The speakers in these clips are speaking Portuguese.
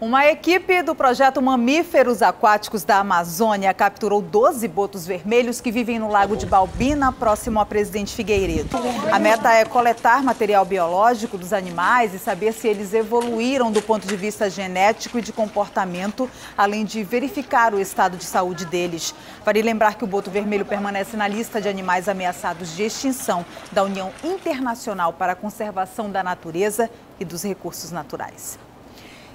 Uma equipe do projeto Mamíferos Aquáticos da Amazônia capturou 12 botos vermelhos que vivem no Lago de Balbina, próximo a Presidente Figueiredo. A meta é coletar material biológico dos animais e saber se eles evoluíram do ponto de vista genético e de comportamento, além de verificar o estado de saúde deles. Vale lembrar que o boto vermelho permanece na lista de animais ameaçados de extinção da União Internacional para a Conservação da Natureza e dos Recursos Naturais.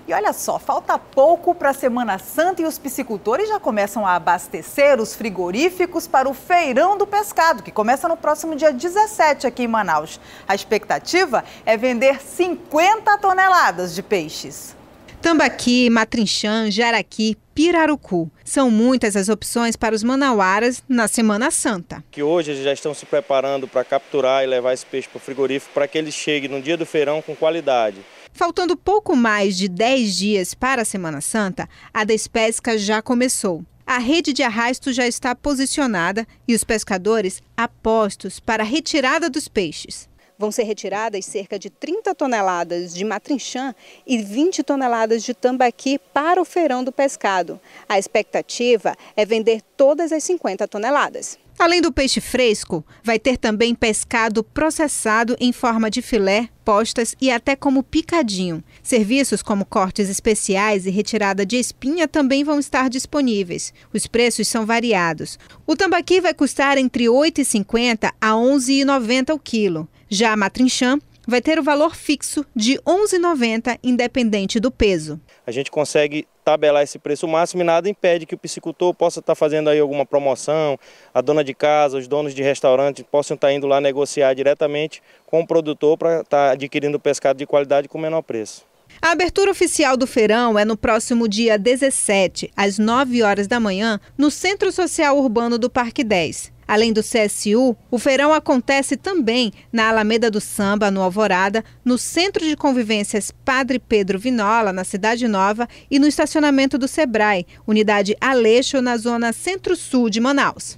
E olha só, falta pouco para a Semana Santa e os piscicultores já começam a abastecer os frigoríficos para o Feirão do Pescado, que começa no próximo dia 17 aqui em Manaus. A expectativa é vender 50 toneladas de peixes. Tambaqui, Matrinchã, Jaraqui, Pirarucu. São muitas as opções para os manauaras na Semana Santa. Que hoje eles já estão se preparando para capturar e levar esse peixe para o frigorífico para que ele chegue no dia do feirão com qualidade. Faltando pouco mais de 10 dias para a Semana Santa, a despesca já começou. A rede de arrasto já está posicionada e os pescadores apostos para a retirada dos peixes. Vão ser retiradas cerca de 30 toneladas de matrinchã e 20 toneladas de tambaqui para o feirão do pescado. A expectativa é vender todas as 50 toneladas. Além do peixe fresco, vai ter também pescado processado em forma de filé, postas e até como picadinho. Serviços como cortes especiais e retirada de espinha também vão estar disponíveis. Os preços são variados. O tambaqui vai custar entre R$ 8,50 a R$ 11,90 o quilo. Já a Matrinchã vai ter o valor fixo de R$ 11,90, independente do peso. A gente consegue tabelar esse preço máximo e nada impede que o piscicultor possa estar fazendo aí alguma promoção, a dona de casa, os donos de restaurante possam estar indo lá negociar diretamente com o produtor para estar adquirindo pescado de qualidade com menor preço. A abertura oficial do feirão é no próximo dia 17, às 9 horas da manhã, no Centro Social Urbano do Parque 10. Além do CSU, o feirão acontece também na Alameda do Samba, no Alvorada, no Centro de Convivências Padre Pedro Vinola, na Cidade Nova, e no estacionamento do Sebrae, unidade Aleixo, na zona centro-sul de Manaus.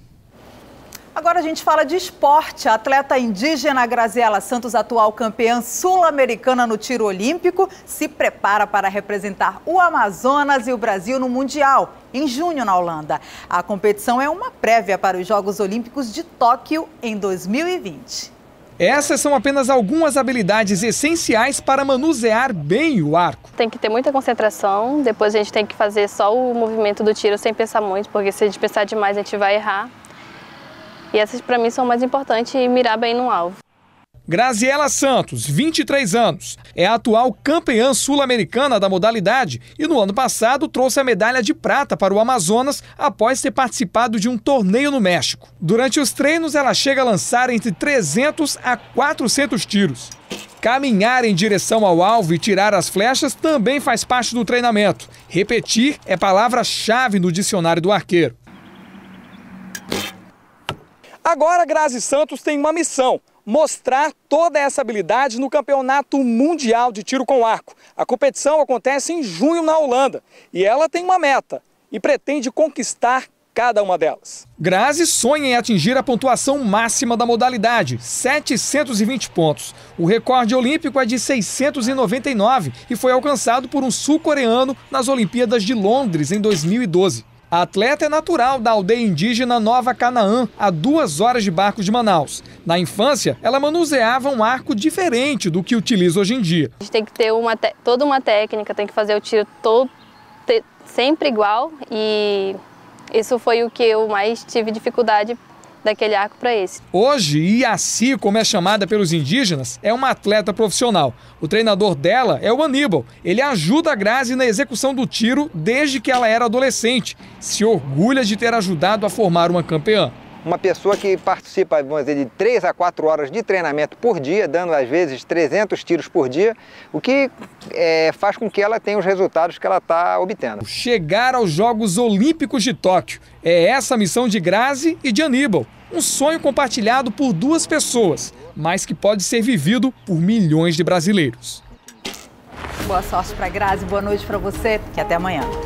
Agora a gente fala de esporte. A atleta indígena Graziela Santos, atual campeã sul-americana no tiro olímpico, se prepara para representar o Amazonas e o Brasil no Mundial em junho na Holanda. A competição é uma prévia para os Jogos Olímpicos de Tóquio em 2020. Essas são apenas algumas habilidades essenciais para manusear bem o arco. Tem que ter muita concentração, depois a gente tem que fazer só o movimento do tiro sem pensar muito, porque se a gente pensar demais a gente vai errar. E essas para mim são mais importantes e mirar bem no alvo. Graziela Santos, 23 anos, é a atual campeã sul-americana da modalidade e no ano passado trouxe a medalha de prata para o Amazonas após ter participado de um torneio no México. Durante os treinos, ela chega a lançar entre 300 a 400 tiros. Caminhar em direção ao alvo e tirar as flechas também faz parte do treinamento. Repetir é palavra-chave no dicionário do arqueiro. Agora, Grazi Santos tem uma missão mostrar toda essa habilidade no Campeonato Mundial de Tiro com Arco. A competição acontece em junho na Holanda e ela tem uma meta e pretende conquistar cada uma delas. Grazi sonha em atingir a pontuação máxima da modalidade, 720 pontos. O recorde olímpico é de 699 e foi alcançado por um sul-coreano nas Olimpíadas de Londres em 2012. A atleta é natural da aldeia indígena Nova Canaã, a duas horas de barco de Manaus. Na infância, ela manuseava um arco diferente do que utiliza hoje em dia. A gente tem que ter uma toda uma técnica, tem que fazer o tiro todo, sempre igual e isso foi o que eu mais tive dificuldade daquele arco para esse. Hoje, Iaci, como é chamada pelos indígenas, é uma atleta profissional. O treinador dela é o Aníbal. Ele ajuda a Grazi na execução do tiro desde que ela era adolescente. Se orgulha de ter ajudado a formar uma campeã uma pessoa que participa vamos dizer, de 3 a 4 horas de treinamento por dia, dando às vezes 300 tiros por dia, o que é, faz com que ela tenha os resultados que ela está obtendo. Chegar aos Jogos Olímpicos de Tóquio é essa a missão de Grazi e de Aníbal. Um sonho compartilhado por duas pessoas, mas que pode ser vivido por milhões de brasileiros. Boa sorte para Grazi, boa noite para você e até amanhã.